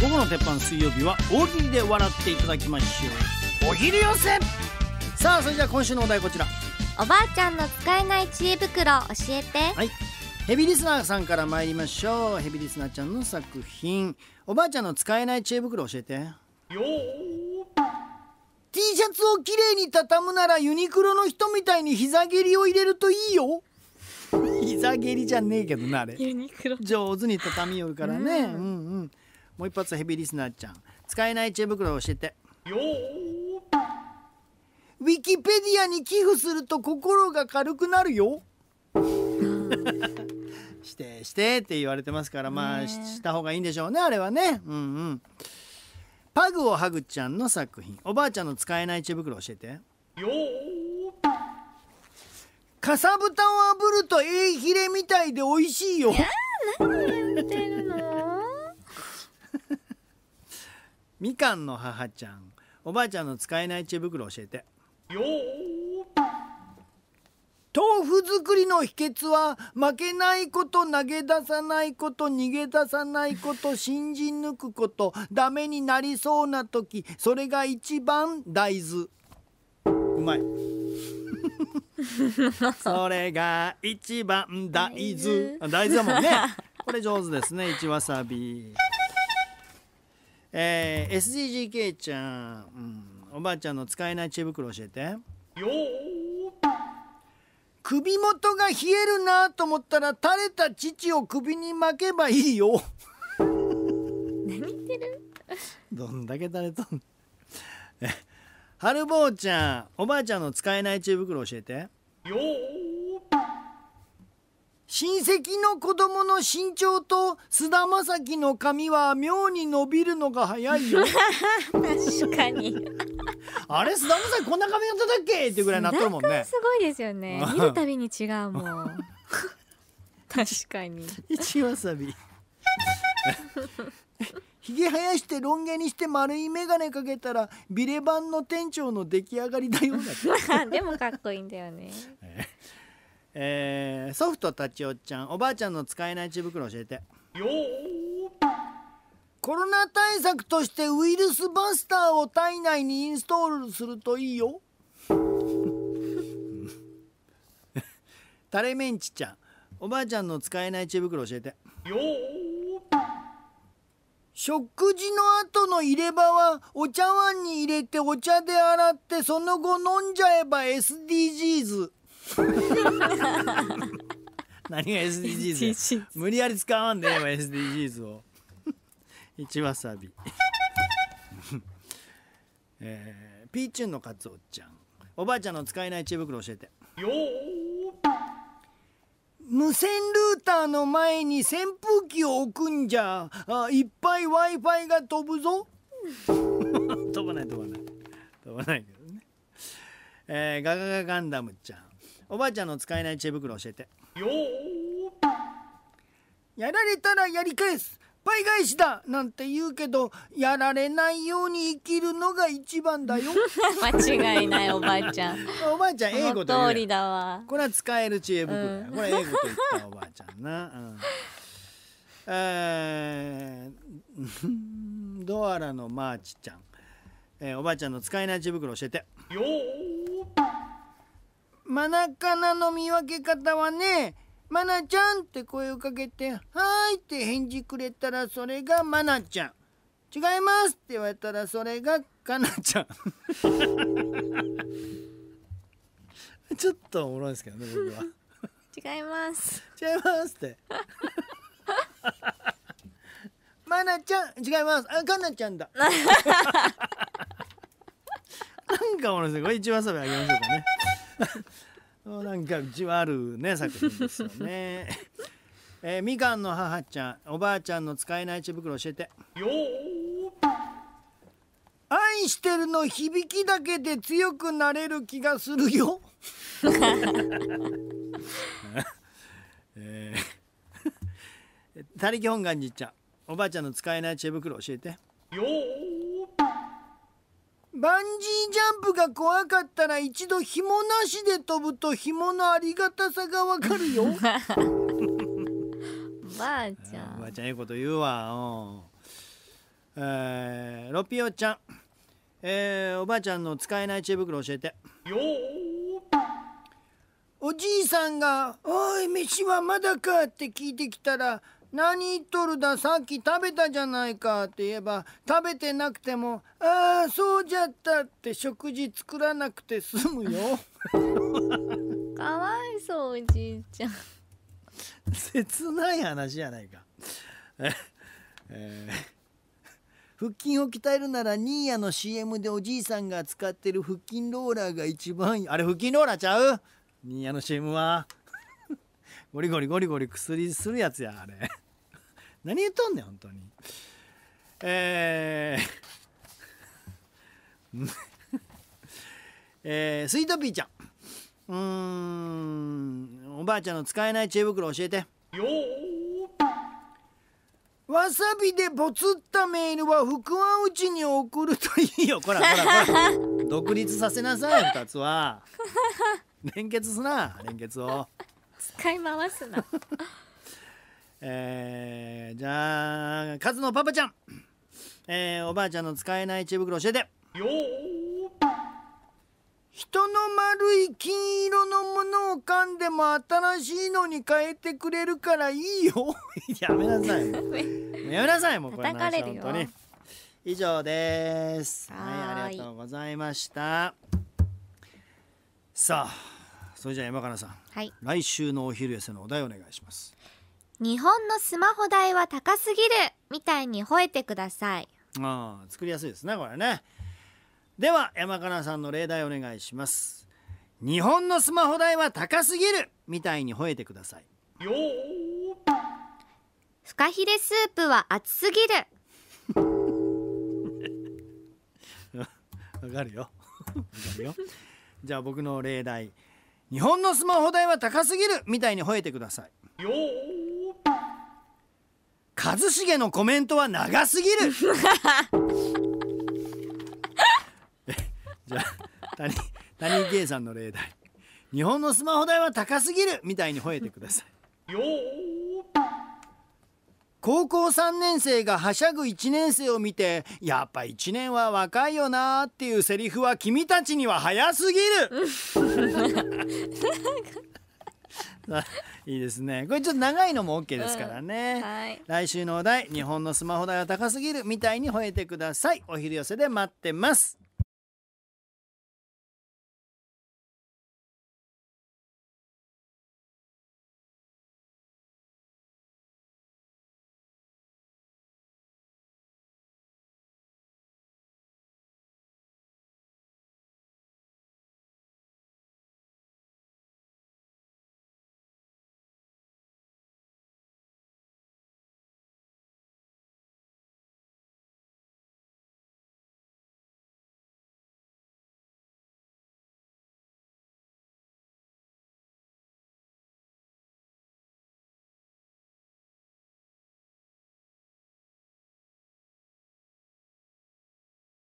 午後の鉄板水曜日は大喜利で笑っていただきましょうお昼寄せさあそれじゃあ今週のお題こちらおばあちゃんの使えない知恵袋教えてはいヘビリスナーさんから参りましょうヘビリスナーちゃんの作品おばあちゃんの使えない知恵袋教えてよー T シャツをきれいに畳むならユニクロの人みたいに膝蹴りを入れるといいよ膝蹴りじゃねえけどなあれ上手に畳みよるからね、うん、うんうんもう一発ヘビーリスナーちゃん使えない知恵袋を教えてよウィキペディアに寄付すると心が軽くなるよしてしてって言われてますからまあした方がいいんでしょうねあれはねうんうんパグをハグちゃんの作品おばあちゃんの使えない知恵袋教えてよかさぶたを炙るとえいヒレみたいで美味しいよいや何言ってのみかんの母ちゃんおばあちゃんの使えない知恵袋教えてよ豆腐作りの秘訣は負けないこと投げ出さないこと逃げ出さないこと信じ抜くことダメになりそうな時それが一番大豆うまい それが一番大豆大豆だもんねこれ上手ですね一わさびえー、SDGK ちゃん、うん、おばあちゃんの使えない知恵袋教えてよ首元が冷えるなと思ったら垂れた乳を首に巻けばいいよ何言ってるどんだけ垂れとんはるぼうちゃんおばあちゃんの使えない知恵袋教えてよ親戚の子供の身長と菅田将暉の髪は妙に伸びるのが早いよ確かに あれ菅田将暉こんな髪型だっけってぐらいなっとるもんねすごいですよね 見るたびに違うもん確かに一わさび ひげ生やしてロン毛にして丸い眼鏡かけたらビレバンの店長の出来上がりだよでもかっこいいんだよねえーー、ソフトたちおっちゃんおばあちゃんの使えない知袋教えてコロナ対策としてウイルスバスターを体内にインストールするといいよ タレメンチちゃんおばあちゃんの使えない知袋教えて食事の後の入れ歯はお茶碗に入れてお茶で洗ってその後飲んじゃえば SDGs 何が SDGs だ無理やり使わんで、ね、今 SDGs を一わさび えー、ピーチュンのカツオちゃんおばあちゃんの使えない知恵袋教えて無線ルーターの前に扇風機を置くんじゃあいっぱい w i f i が飛ぶぞ 飛ばない飛ばない飛ばないけどね、えー、ガガガガンダムちゃんおばあちゃんの使えない知恵袋教えてよやられたらやり返す倍返しだなんて言うけどやられないように生きるのが一番だよ 間違いないおばあちゃんおばあちゃん英語と通りだわこれは使える知恵袋、うん、これ英語と言ったおばあちゃんな、うんえー、ドアラのマーチちゃん、えー、おばあちゃんの使えない知恵袋教えてよーマナカナの見分け方はねマナちゃんって声をかけて「はい」って返事くれたらそれがマナちゃん違いますって言われたらそれがかなちゃん ちょっとおもろいですけどね僕は違います違いますってマナちゃん違いますあかなちゃんだ なんかおもろいですねこれ一番遊びあげましょうかね なんかじわるね作品ですよね。えー、みかんの母ちゃんおばあちゃんの使えない池袋教えて。愛してるの響きだけで強くなれる気がするよ。えー、他力本願じっちゃんおばあちゃんの使えない池袋教えて。よーバンジージャンプが怖かったら一度紐なしで飛ぶと紐のありがたさがわかるよば あちゃんばあちゃんいいこと言うわうんえー、ロピオちゃんえー、おばあちゃんの使えない知恵袋教えておじいさんが「おい飯はまだか?」って聞いてきたら「何言っとるださっき食べたじゃないかって言えば食べてなくてもああそうじゃったって食事作らなくて済むよ かわいそうおじいちゃん切ない話じゃないかえ、ー、腹筋を鍛えるならニーヤの CM でおじいさんが使ってる腹筋ローラーが一番いいあれ腹筋ローラーちゃうニーヤの CM はゴリゴリゴリゴリ薬するやつやあれ 何言っとんねん本当にえー えー、スイートピーちゃんうんおばあちゃんの使えない知恵袋教えてよわさびでボツったメールは福はうちに送るといいよこらこらこら 独立させなさい2つは連結すな連結を。使い回すな えー、じゃあカズのパパちゃん、えー、おばあちゃんの使えない知恵袋教えてよ人の丸い金色のものを噛んでも新しいのに変えてくれるからいいよ やめなさい やめなさいもうこれ叩か本当に以上ですはいありがとうございましたさあそれじゃ山形さん、はい、来週のお昼休みのお題お願いします日本のスマホ代は高すぎるみたいに吠えてくださいああ作りやすいですねこれねでは山形さんの例題お願いします日本のスマホ代は高すぎるみたいに吠えてくださいよフカヒレスープは熱すぎる わかるよわかるよじゃあ僕の例題日本のスマホ代は高すぎるみたいに吠えてくださいよ一茂のコメントは長すぎる じゃあ谷谷圭さんの例題日本のスマホ代は高すぎるみたいに吠えてくださいよ高校3年生がはしゃぐ1年生を見てやっぱ1年は若いよなっていうセリフは君たちには早すぎる いいですねこれちょっと長いのも OK ですからね、うんはい、来週のお題「日本のスマホ代は高すぎる」みたいに吠えてくださいお昼寄せで待ってます